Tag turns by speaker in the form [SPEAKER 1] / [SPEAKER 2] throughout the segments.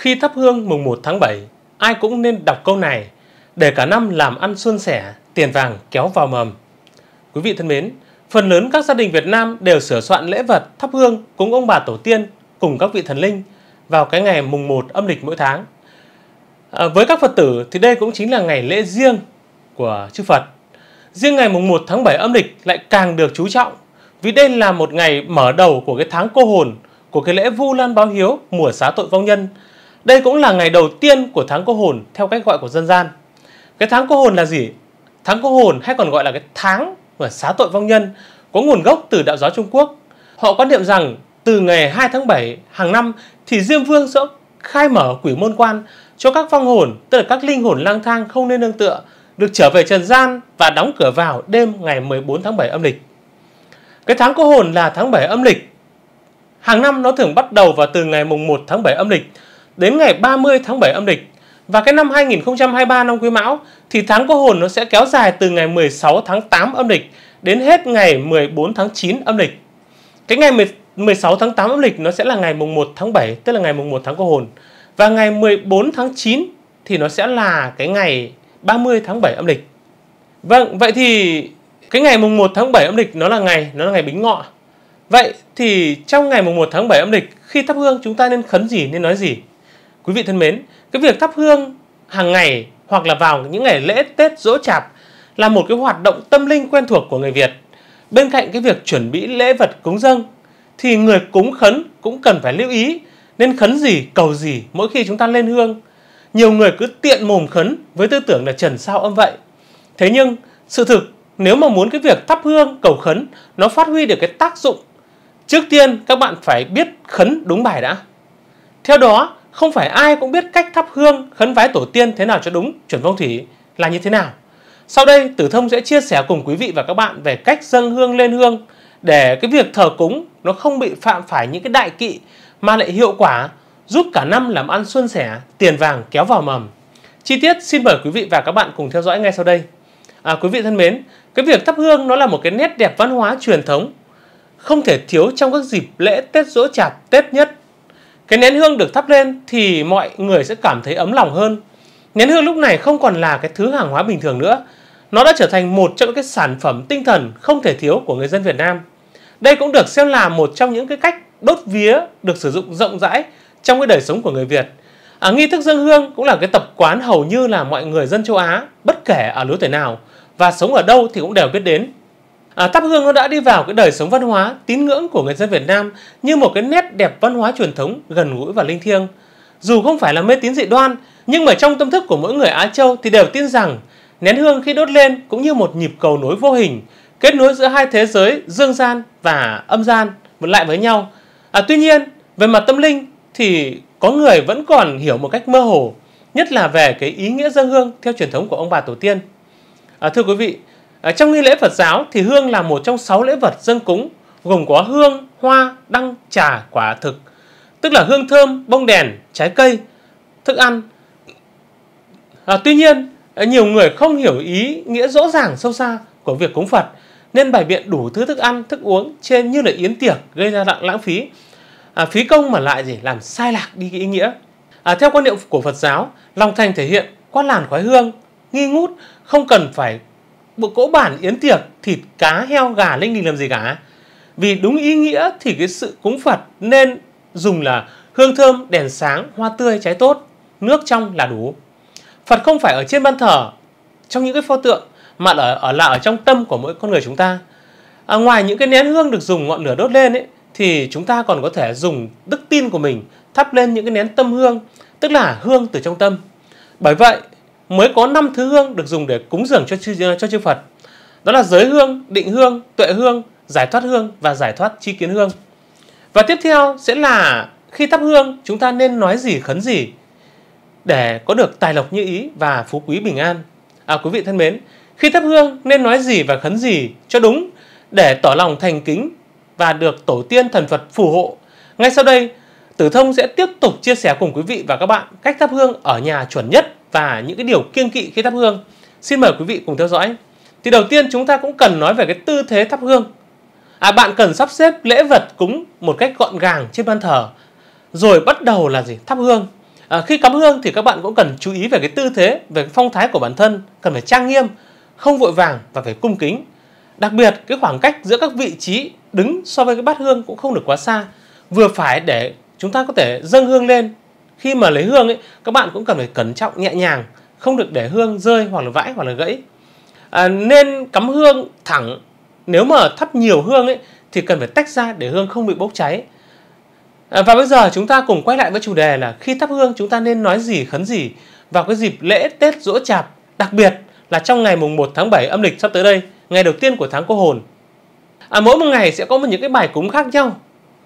[SPEAKER 1] Khi thắp hương mùng 1 tháng 7, ai cũng nên đọc câu này để cả năm làm ăn suôn sẻ, tiền vàng kéo vào mầm. Quý vị thân mến, phần lớn các gia đình Việt Nam đều sửa soạn lễ vật thắp hương cúng ông bà tổ tiên cùng các vị thần linh vào cái ngày mùng 1 âm lịch mỗi tháng. À, với các Phật tử thì đây cũng chính là ngày lễ riêng của chư Phật. Riêng ngày mùng 1 tháng 7 âm lịch lại càng được chú trọng vì đây là một ngày mở đầu của cái tháng cô hồn của cái lễ Vu Lan Báo Hiếu mùa xá tội vong nhân đây cũng là ngày đầu tiên của tháng cô hồn theo cách gọi của dân gian. Cái tháng cô hồn là gì? Tháng cô hồn hay còn gọi là cái tháng của xá tội vong nhân có nguồn gốc từ đạo giáo Trung Quốc. Họ quan niệm rằng từ ngày 2 tháng 7 hàng năm thì Diêm Vương sẽ khai mở quỷ môn quan cho các vong hồn, tức là các linh hồn lang thang không nên nương tựa, được trở về trần gian và đóng cửa vào đêm ngày 14 tháng 7 âm lịch. Cái tháng cô hồn là tháng 7 âm lịch. Hàng năm nó thường bắt đầu vào từ ngày mùng 1 tháng 7 âm lịch đến ngày 30 tháng 7 âm lịch. Và cái năm 2023 năm Quý Mão thì tháng có hồn nó sẽ kéo dài từ ngày 16 tháng 8 âm lịch đến hết ngày 14 tháng 9 âm lịch. Cái ngày 16 tháng 8 âm lịch nó sẽ là ngày mùng 1 tháng 7, tức là ngày mùng 1 tháng có hồn. Và ngày 14 tháng 9 thì nó sẽ là cái ngày 30 tháng 7 âm lịch. Vâng, vậy thì cái ngày mùng 1 tháng 7 âm lịch nó là ngày nó là ngày Bính Ngọ. Vậy thì trong ngày mùng 1 tháng 7 âm lịch khi thắp hương chúng ta nên khấn gì nên nói gì? Quý vị thân mến, cái việc thắp hương hàng ngày hoặc là vào những ngày lễ Tết Dỗ Chạp là một cái hoạt động tâm linh quen thuộc của người Việt. Bên cạnh cái việc chuẩn bị lễ vật cúng dâng thì người cúng khấn cũng cần phải lưu ý nên khấn gì, cầu gì mỗi khi chúng ta lên hương. Nhiều người cứ tiện mồm khấn với tư tưởng là trần sao âm vậy. Thế nhưng, sự thực nếu mà muốn cái việc thắp hương, cầu khấn nó phát huy được cái tác dụng, trước tiên các bạn phải biết khấn đúng bài đã. Theo đó, không phải ai cũng biết cách thắp hương, khấn vái tổ tiên thế nào cho đúng, chuẩn phong thủy là như thế nào. Sau đây, Tử Thông sẽ chia sẻ cùng quý vị và các bạn về cách dâng hương lên hương để cái việc thờ cúng nó không bị phạm phải những cái đại kỵ mà lại hiệu quả giúp cả năm làm ăn xuân sẻ, tiền vàng kéo vào mầm. Chi tiết xin mời quý vị và các bạn cùng theo dõi ngay sau đây. À, quý vị thân mến, cái việc thắp hương nó là một cái nét đẹp văn hóa truyền thống không thể thiếu trong các dịp lễ Tết Dỗ Chạp, Tết Nhất cái nén hương được thắp lên thì mọi người sẽ cảm thấy ấm lòng hơn. Nén hương lúc này không còn là cái thứ hàng hóa bình thường nữa. Nó đã trở thành một trong những cái sản phẩm tinh thần không thể thiếu của người dân Việt Nam. Đây cũng được xem là một trong những cái cách đốt vía được sử dụng rộng rãi trong cái đời sống của người Việt. À, nghi thức dân hương cũng là cái tập quán hầu như là mọi người dân châu Á, bất kể ở lứa tuổi nào và sống ở đâu thì cũng đều biết đến. À, thắp hương nó đã đi vào cái đời sống văn hóa, tín ngưỡng của người dân Việt Nam như một cái nét đẹp văn hóa truyền thống gần gũi và linh thiêng. Dù không phải là mê tín dị đoan, nhưng mà trong tâm thức của mỗi người Á Châu thì đều tin rằng nén hương khi đốt lên cũng như một nhịp cầu nối vô hình kết nối giữa hai thế giới dương gian và âm gian một lại với nhau. À, tuy nhiên, về mặt tâm linh thì có người vẫn còn hiểu một cách mơ hồ, nhất là về cái ý nghĩa dân hương theo truyền thống của ông bà tổ tiên. À, thưa quý vị, À, trong nghi lễ Phật giáo thì hương là một trong sáu lễ vật dân cúng gồm có hương, hoa, đăng, trà, quả thực, tức là hương thơm, bông đèn, trái cây, thức ăn. À, tuy nhiên, nhiều người không hiểu ý nghĩa rõ ràng sâu xa của việc cúng Phật nên bày biện đủ thứ thức ăn, thức uống trên như là yến tiệc gây ra lãng phí. À, phí công mà lại gì làm sai lạc đi cái ý nghĩa. À, theo quan niệm của Phật giáo, lòng thành thể hiện qua làn khói hương, nghi ngút, không cần phải một cỗ bản yến tiệc thịt cá heo gà linh đình làm gì cả vì đúng ý nghĩa thì cái sự cúng phật nên dùng là hương thơm đèn sáng hoa tươi trái tốt nước trong là đủ phật không phải ở trên ban thờ trong những cái pho tượng mà ở, ở là ở trong tâm của mỗi con người chúng ta à, ngoài những cái nén hương được dùng ngọn lửa đốt lên ấy thì chúng ta còn có thể dùng đức tin của mình thắp lên những cái nén tâm hương tức là hương từ trong tâm bởi vậy mới có năm thứ hương được dùng để cúng dường cho chư cho chư Phật. Đó là giới hương, định hương, tuệ hương, giải thoát hương và giải thoát chi kiến hương. Và tiếp theo sẽ là khi thắp hương chúng ta nên nói gì khấn gì để có được tài lộc như ý và phú quý bình an. À quý vị thân mến, khi thắp hương nên nói gì và khấn gì cho đúng để tỏ lòng thành kính và được tổ tiên thần Phật phù hộ. Ngay sau đây, Tử Thông sẽ tiếp tục chia sẻ cùng quý vị và các bạn cách thắp hương ở nhà chuẩn nhất và những cái điều kiêng kỵ khi thắp hương. Xin mời quý vị cùng theo dõi. Thì đầu tiên chúng ta cũng cần nói về cái tư thế thắp hương. À bạn cần sắp xếp lễ vật cúng một cách gọn gàng trên bàn thờ. Rồi bắt đầu là gì? Thắp hương. À, khi cắm hương thì các bạn cũng cần chú ý về cái tư thế, về cái phong thái của bản thân, cần phải trang nghiêm, không vội vàng và phải cung kính. Đặc biệt cái khoảng cách giữa các vị trí đứng so với cái bát hương cũng không được quá xa, vừa phải để chúng ta có thể dâng hương lên khi mà lấy hương ấy các bạn cũng cần phải cẩn trọng nhẹ nhàng không được để hương rơi hoặc là vãi hoặc là gãy à, nên cắm hương thẳng nếu mà thắp nhiều hương ấy thì cần phải tách ra để hương không bị bốc cháy à, và bây giờ chúng ta cùng quay lại với chủ đề là khi thắp hương chúng ta nên nói gì khấn gì vào cái dịp lễ Tết Dỗ Chạp đặc biệt là trong ngày mùng 1 tháng 7 âm lịch sắp tới đây ngày đầu tiên của tháng cô hồn à, mỗi một ngày sẽ có một những cái bài cúng khác nhau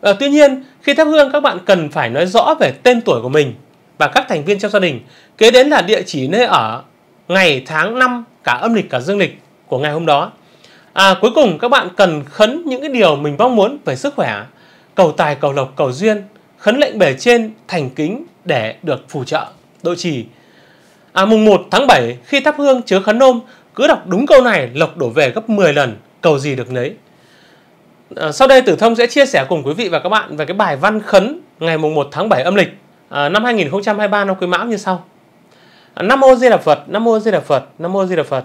[SPEAKER 1] À, tuy nhiên, khi thắp hương các bạn cần phải nói rõ về tên tuổi của mình và các thành viên trong gia đình, kế đến là địa chỉ nơi ở, ngày, tháng, năm, cả âm lịch cả dương lịch của ngày hôm đó. À, cuối cùng các bạn cần khấn những cái điều mình mong muốn về sức khỏe, cầu tài, cầu lộc, cầu duyên, khấn lệnh bề trên thành kính để được phù trợ, độ trì. À, mùng 1 tháng 7 khi thắp hương chứa khấn nôm cứ đọc đúng câu này lộc đổ về gấp 10 lần, cầu gì được nấy. Ờ, sau đây Tử Thông sẽ chia sẻ cùng quý vị và các bạn về cái bài văn khấn ngày mùng 1 tháng 7 âm lịch à, năm 2023 năm Quý Mão như sau. À, Nam Mô Di Đà Phật, Nam Mô Di Đà Phật, Nam Mô Di Đà Phật.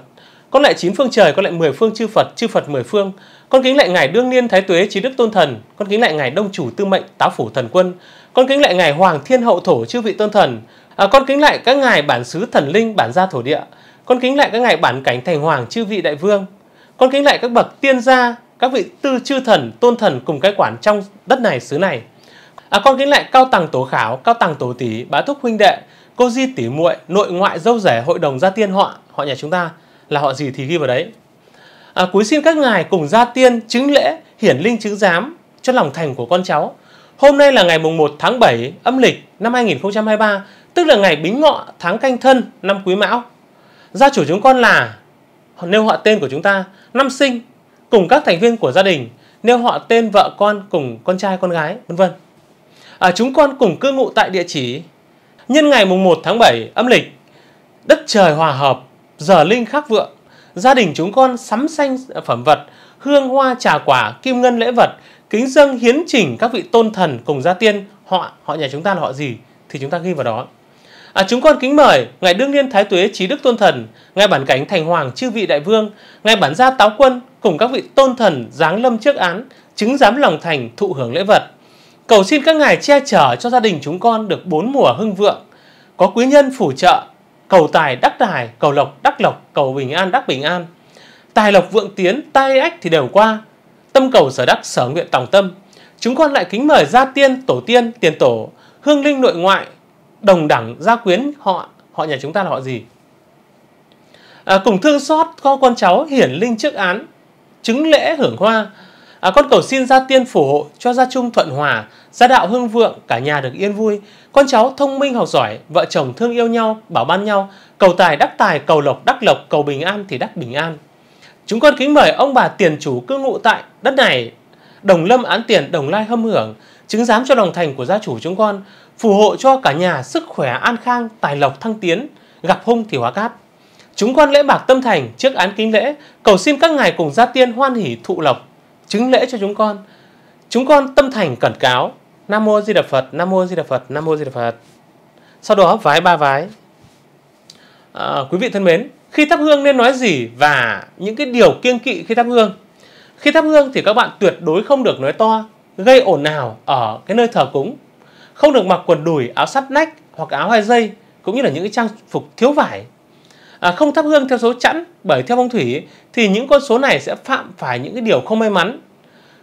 [SPEAKER 1] Con lại chín phương trời, con lại mười phương chư Phật, chư Phật mười phương. Con kính lại ngài đương niên thái tuế trí đức tôn thần, con kính lại ngài đông chủ tư mệnh táo phủ thần quân. Con kính lại ngài hoàng thiên hậu thổ chư vị tôn thần. À, con kính lại các ngài bản xứ thần linh, bản gia thổ địa. Con kính lại các ngài bản cảnh thành hoàng chư vị đại vương. Con kính lại các bậc tiên gia, các vị tư chư thần, tôn thần cùng cái quản trong đất này xứ này. À con kính lại cao tầng tổ khảo, cao tầng tổ tỷ, bá thúc huynh đệ, cô di tỷ muội, nội ngoại dâu rể, hội đồng gia tiên họ, họ nhà chúng ta là họ gì thì ghi vào đấy. À, cúi xin các ngài cùng gia tiên chứng lễ, hiển linh chứng giám cho lòng thành của con cháu. Hôm nay là ngày mùng 1 tháng 7 âm lịch năm 2023, tức là ngày Bính Ngọ tháng Canh Thân năm Quý Mão. Gia chủ chúng con là nêu họ tên của chúng ta, năm sinh, cùng các thành viên của gia đình, nêu họ tên vợ con cùng con trai con gái, vân vân. À, chúng con cùng cư ngụ tại địa chỉ nhân ngày mùng 1 tháng 7 âm lịch, đất trời hòa hợp, giờ linh khắc vượng, gia đình chúng con sắm xanh phẩm vật, hương hoa trà quả, kim ngân lễ vật, kính dâng hiến chỉnh các vị tôn thần cùng gia tiên, họ họ nhà chúng ta là họ gì thì chúng ta ghi vào đó. À, chúng con kính mời ngài đương niên thái tuế trí đức tôn thần ngài bản cảnh thành hoàng chư vị đại vương ngài bản gia táo quân cùng các vị tôn thần giáng lâm trước án, chứng giám lòng thành thụ hưởng lễ vật. Cầu xin các ngài che chở cho gia đình chúng con được bốn mùa hưng vượng, có quý nhân phù trợ, cầu tài đắc tài, cầu lộc đắc lộc, cầu bình an đắc bình an. Tài lộc vượng tiến, tai ách thì đều qua, tâm cầu sở đắc sở nguyện tòng tâm. Chúng con lại kính mời gia tiên, tổ tiên, tiền tổ, hương linh nội ngoại, đồng đẳng gia quyến họ, họ nhà chúng ta là họ gì? À, cùng thương xót cho con cháu hiển linh trước án chứng lễ hưởng hoa. À, con cầu xin gia tiên phù hộ cho gia chung thuận hòa, gia đạo hưng vượng, cả nhà được yên vui. Con cháu thông minh học giỏi, vợ chồng thương yêu nhau, bảo ban nhau. Cầu tài đắc tài, cầu lộc đắc lộc, cầu bình an thì đắc bình an. Chúng con kính mời ông bà tiền chủ cư ngụ tại đất này, đồng lâm án tiền, đồng lai hâm hưởng, chứng giám cho đồng thành của gia chủ chúng con, phù hộ cho cả nhà sức khỏe an khang, tài lộc thăng tiến, gặp hung thì hóa cát. Chúng con lễ bạc tâm thành trước án kính lễ, cầu xin các ngài cùng gia tiên hoan hỷ thụ lộc, chứng lễ cho chúng con. Chúng con tâm thành cẩn cáo, Nam mô Di Đà Phật, Nam mô Di Đà Phật, Nam mô Di Đà Phật. Sau đó vái ba vái. À, quý vị thân mến, khi thắp hương nên nói gì và những cái điều kiêng kỵ khi thắp hương. Khi thắp hương thì các bạn tuyệt đối không được nói to, gây ồn ào ở cái nơi thờ cúng. Không được mặc quần đùi, áo sắt nách hoặc áo hai dây cũng như là những cái trang phục thiếu vải à, không thắp hương theo số chẵn bởi theo phong thủy thì những con số này sẽ phạm phải những cái điều không may mắn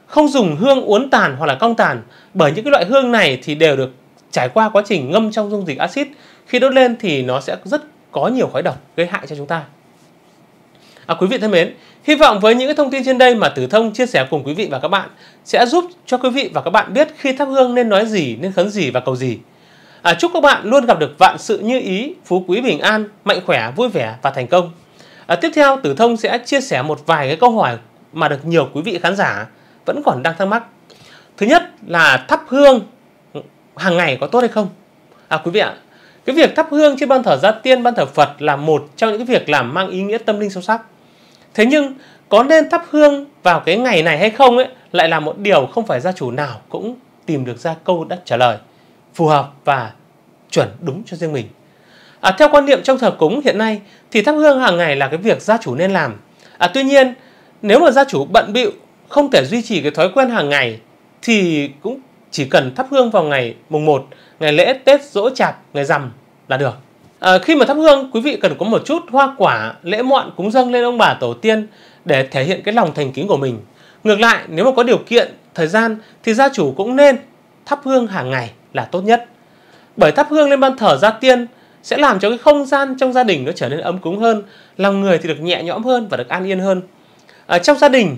[SPEAKER 1] không dùng hương uốn tàn hoặc là cong tàn bởi những cái loại hương này thì đều được trải qua quá trình ngâm trong dung dịch axit khi đốt lên thì nó sẽ rất có nhiều khói độc gây hại cho chúng ta à, quý vị thân mến hy vọng với những cái thông tin trên đây mà tử thông chia sẻ cùng quý vị và các bạn sẽ giúp cho quý vị và các bạn biết khi thắp hương nên nói gì nên khấn gì và cầu gì À, chúc các bạn luôn gặp được vạn sự như ý, phú quý bình an, mạnh khỏe, vui vẻ và thành công. À, tiếp theo, Tử Thông sẽ chia sẻ một vài cái câu hỏi mà được nhiều quý vị khán giả vẫn còn đang thắc mắc. Thứ nhất là thắp hương hàng ngày có tốt hay không? À, quý vị ạ, cái việc thắp hương trên ban thờ gia tiên, ban thờ Phật là một trong những cái việc làm mang ý nghĩa tâm linh sâu sắc. Thế nhưng có nên thắp hương vào cái ngày này hay không ấy lại là một điều không phải gia chủ nào cũng tìm được ra câu đã trả lời phù hợp và chuẩn đúng cho riêng mình. À, theo quan niệm trong thờ cúng hiện nay thì thắp hương hàng ngày là cái việc gia chủ nên làm. À, tuy nhiên nếu mà gia chủ bận bịu không thể duy trì cái thói quen hàng ngày thì cũng chỉ cần thắp hương vào ngày mùng 1, ngày lễ Tết Dỗ Chạp, ngày rằm là được. À, khi mà thắp hương, quý vị cần có một chút hoa quả, lễ mọn cúng dâng lên ông bà tổ tiên để thể hiện cái lòng thành kính của mình. Ngược lại, nếu mà có điều kiện, thời gian thì gia chủ cũng nên thắp hương hàng ngày là tốt nhất. Bởi thắp hương lên ban thờ gia tiên sẽ làm cho cái không gian trong gia đình nó trở nên ấm cúng hơn, lòng người thì được nhẹ nhõm hơn và được an yên hơn. Ở trong gia đình,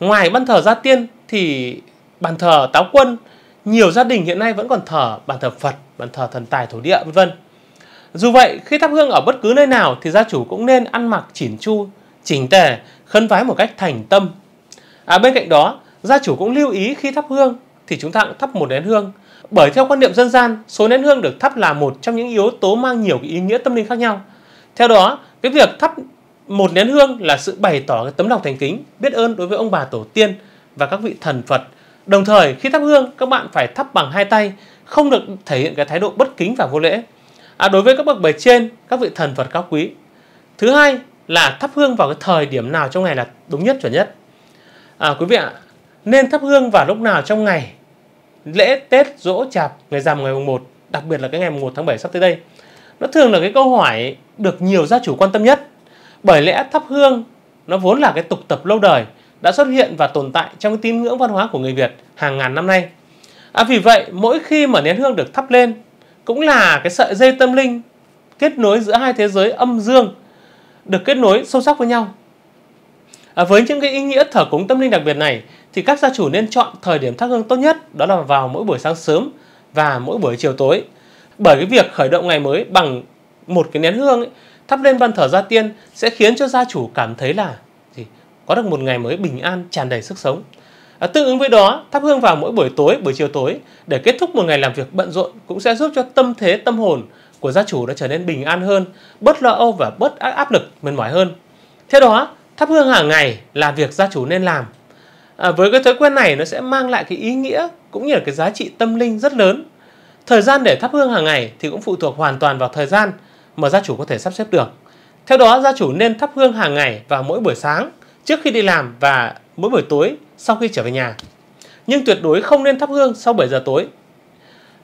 [SPEAKER 1] ngoài ban thờ gia tiên thì bàn thờ táo quân, nhiều gia đình hiện nay vẫn còn thờ bàn thờ Phật, bàn thờ thần tài thổ địa vân vân. Dù vậy, khi thắp hương ở bất cứ nơi nào thì gia chủ cũng nên ăn mặc chỉn chu, chỉnh tề, khấn vái một cách thành tâm. À, bên cạnh đó, gia chủ cũng lưu ý khi thắp hương thì chúng ta cũng thắp một nén hương bởi theo quan niệm dân gian, số nén hương được thắp là một trong những yếu tố mang nhiều ý nghĩa tâm linh khác nhau. Theo đó, cái việc thắp một nén hương là sự bày tỏ cái tấm lòng thành kính, biết ơn đối với ông bà tổ tiên và các vị thần Phật. Đồng thời, khi thắp hương, các bạn phải thắp bằng hai tay, không được thể hiện cái thái độ bất kính và vô lễ. À, đối với các bậc bề trên, các vị thần Phật cao quý. Thứ hai là thắp hương vào cái thời điểm nào trong ngày là đúng nhất chuẩn nhất. À, quý vị ạ, nên thắp hương vào lúc nào trong ngày lễ Tết dỗ chạp ngày rằm ngày mùng 1, đặc biệt là cái ngày mùng 1 tháng 7 sắp tới đây. Nó thường là cái câu hỏi được nhiều gia chủ quan tâm nhất. Bởi lẽ thắp hương nó vốn là cái tục tập lâu đời đã xuất hiện và tồn tại trong cái tín ngưỡng văn hóa của người Việt hàng ngàn năm nay. À, vì vậy, mỗi khi mà nén hương được thắp lên cũng là cái sợi dây tâm linh kết nối giữa hai thế giới âm dương được kết nối sâu sắc với nhau À, với những cái ý nghĩa thờ cúng tâm linh đặc biệt này thì các gia chủ nên chọn thời điểm thắp hương tốt nhất đó là vào mỗi buổi sáng sớm và mỗi buổi chiều tối. Bởi cái việc khởi động ngày mới bằng một cái nén hương ấy, thắp lên ban thờ gia tiên sẽ khiến cho gia chủ cảm thấy là gì có được một ngày mới bình an tràn đầy sức sống. À, tương ứng với đó, thắp hương vào mỗi buổi tối, buổi chiều tối để kết thúc một ngày làm việc bận rộn cũng sẽ giúp cho tâm thế, tâm hồn của gia chủ đã trở nên bình an hơn, bớt lo âu và bớt áp lực mệt mỏi hơn. Theo đó, Thắp hương hàng ngày là việc gia chủ nên làm. À, với cái thói quen này nó sẽ mang lại cái ý nghĩa cũng như là cái giá trị tâm linh rất lớn. Thời gian để thắp hương hàng ngày thì cũng phụ thuộc hoàn toàn vào thời gian mà gia chủ có thể sắp xếp được. Theo đó, gia chủ nên thắp hương hàng ngày vào mỗi buổi sáng trước khi đi làm và mỗi buổi tối sau khi trở về nhà. Nhưng tuyệt đối không nên thắp hương sau 7 giờ tối.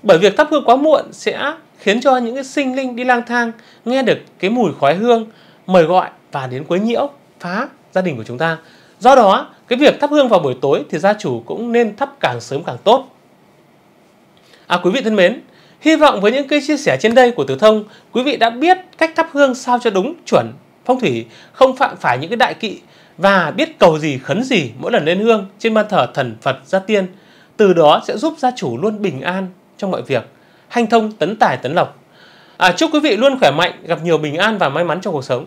[SPEAKER 1] Bởi việc thắp hương quá muộn sẽ khiến cho những cái sinh linh đi lang thang nghe được cái mùi khói hương mời gọi và đến quấy nhiễu phá gia đình của chúng ta. Do đó, cái việc thắp hương vào buổi tối thì gia chủ cũng nên thắp càng sớm càng tốt. À quý vị thân mến, hy vọng với những cái chia sẻ trên đây của Tử Thông, quý vị đã biết cách thắp hương sao cho đúng chuẩn phong thủy, không phạm phải những cái đại kỵ và biết cầu gì khấn gì mỗi lần lên hương trên ban thờ thần Phật gia tiên. Từ đó sẽ giúp gia chủ luôn bình an trong mọi việc, hanh thông tấn tài tấn lộc. À, chúc quý vị luôn khỏe mạnh, gặp nhiều bình an và may mắn trong cuộc sống.